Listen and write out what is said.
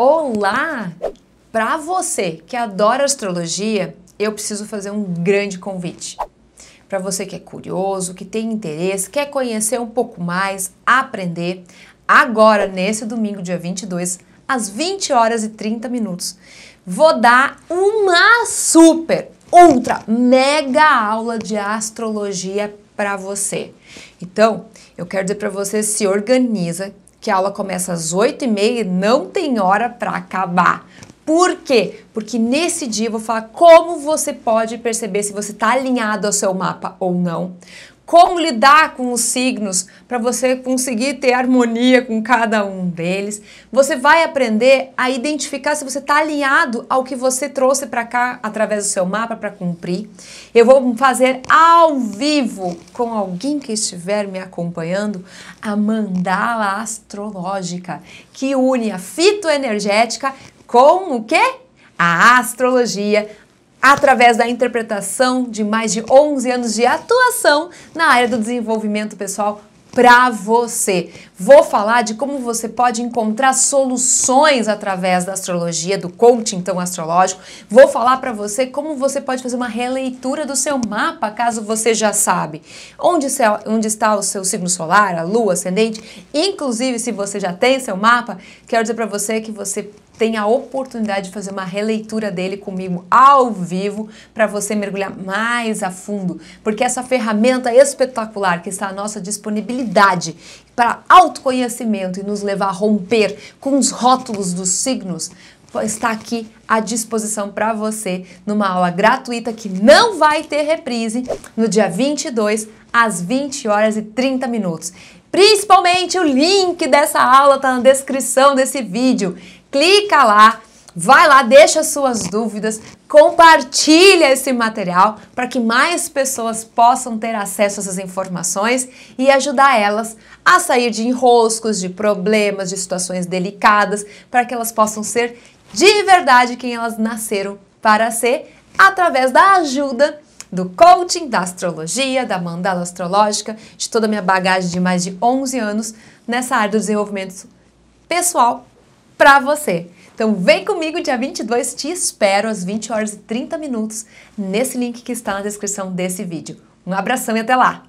Olá! Para você que adora astrologia, eu preciso fazer um grande convite. Para você que é curioso, que tem interesse, quer conhecer um pouco mais, aprender, agora, nesse domingo, dia 22, às 20 horas e 30 minutos, vou dar uma super, ultra, mega aula de astrologia para você. Então, eu quero dizer para você se organiza, que a aula começa às 8 e meia e não tem hora para acabar. Por quê? Porque nesse dia eu vou falar como você pode perceber se você está alinhado ao seu mapa ou não, como lidar com os signos para você conseguir ter harmonia com cada um deles. Você vai aprender a identificar se você está alinhado ao que você trouxe para cá através do seu mapa para cumprir. Eu vou fazer ao vivo com alguém que estiver me acompanhando a mandala astrológica que une a fitoenergética com o quê? A astrologia através da interpretação de mais de 11 anos de atuação na área do desenvolvimento pessoal para você. Vou falar de como você pode encontrar soluções através da astrologia, do coaching então astrológico. Vou falar para você como você pode fazer uma releitura do seu mapa, caso você já sabe onde, é, onde está o seu signo solar, a lua, ascendente. Inclusive, se você já tem seu mapa, quero dizer para você que você tem a oportunidade de fazer uma releitura dele comigo ao vivo para você mergulhar mais a fundo, porque essa ferramenta espetacular que está à nossa disponibilidade para autoconhecimento e nos levar a romper com os rótulos dos signos, está aqui à disposição para você numa aula gratuita que não vai ter reprise no dia 22 às 20 horas e 30 minutos. Principalmente o link dessa aula está na descrição desse vídeo. Clica lá, Vai lá, deixa suas dúvidas, compartilha esse material para que mais pessoas possam ter acesso a essas informações e ajudar elas a sair de enroscos, de problemas, de situações delicadas, para que elas possam ser de verdade quem elas nasceram para ser através da ajuda do coaching, da astrologia, da mandala astrológica, de toda a minha bagagem de mais de 11 anos nessa área do desenvolvimento pessoal para você. Então vem comigo dia 22, te espero às 20 horas e 30 minutos nesse link que está na descrição desse vídeo. Um abração e até lá!